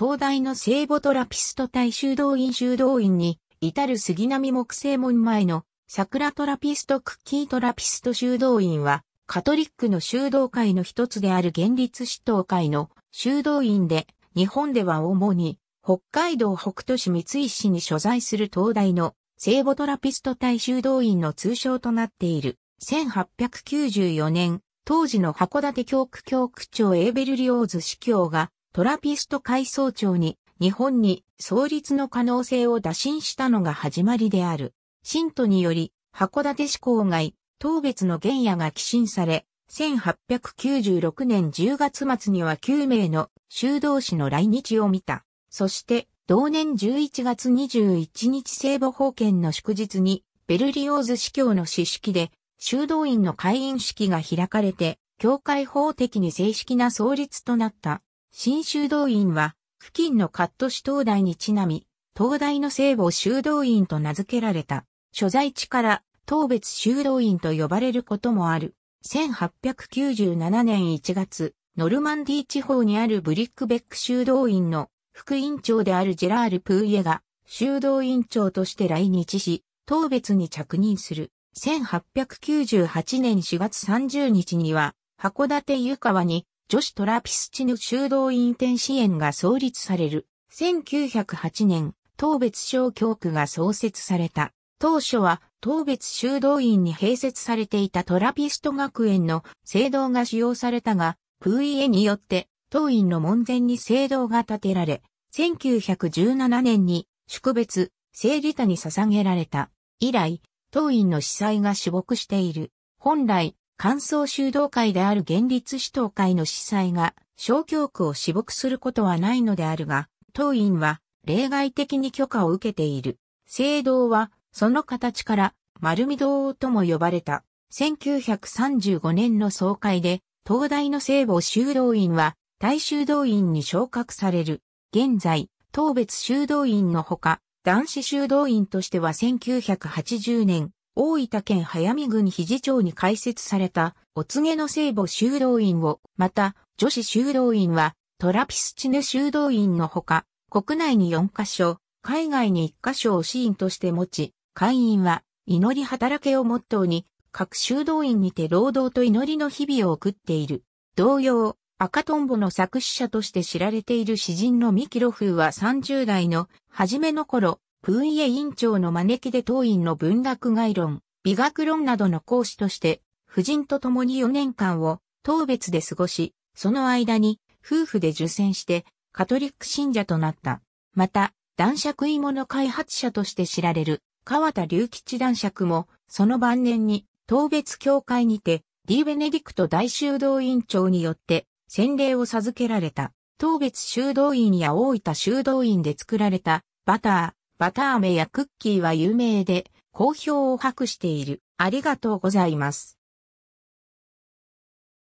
東大の聖母トラピスト大修道院修道院に、至る杉並木星門前の桜トラピストクッキートラピスト修道院は、カトリックの修道会の一つである現立指導会の修道院で、日本では主に北海道北都市三井市に所在する東大の聖母トラピスト大修道院の通称となっている。1894年、当時の函館教区教区長エーベル・リオーズ司教がトラピスト改装長に日本に創立の可能性を打診したのが始まりである。信徒により、函館市郊外、東別の原野が寄進され、1896年10月末には9名の修道士の来日を見た。そして、同年11月21日聖母保険の祝日に、ベルリオーズ司教の詩式で、修道院の会員式が開かれて、教会法的に正式な創立となった。新修道院は、付近のカット市灯台にちなみ、灯台の聖母修道院と名付けられた、所在地から東別修道院と呼ばれることもある。1897年1月、ノルマンディ地方にあるブリックベック修道院の副院長であるジェラール・プーイエが修道院長として来日し、東別に着任する。1898年4月30日には、函館湯川に女子トラピスチヌ修道院天使園が創立される。1908年、東別小教区が創設された。当初は、東別修道院に併設されていたトラピスト学園の聖堂が使用されたが、プーイエによって、当院の門前に聖堂が建てられ、1917年に宿別、聖理多に捧げられた。以来、当院の司祭が死牧している。本来、乾燥修道会である現立指導会の司祭が、小教区を私牧することはないのであるが、当院は例外的に許可を受けている。聖堂は、その形から、丸見堂とも呼ばれた。1935年の総会で、東大の聖母修道院は、大修道院に昇格される。現在、東別修道院のほか、男子修道院としては1980年、大分県早見郡肘町に開設された、お告げの聖母修道院を、また、女子修道院は、トラピスチネ修道院のほか、国内に4カ所、海外に1カ所をシーンとして持ち、会員は、祈り働けをモットーに、各修道院にて労働と祈りの日々を送っている。同様、赤トンボの作詞者として知られている詩人のミキロフーは30代の初めの頃、プンイエ院長の招きで当院の文学概論、美学論などの講師として、夫人と共に4年間を、当別で過ごし、その間に、夫婦で受選して、カトリック信者となった。また、男爵芋の開発者として知られる、川田隆吉男爵も、その晩年に、当別教会にて、ディ・ベネディクト大修道院長によって、洗礼を授けられた。当別修道院や大分修道院で作られた、バター、バター飴やクッキーは有名で、好評を博している。ありがとうございます。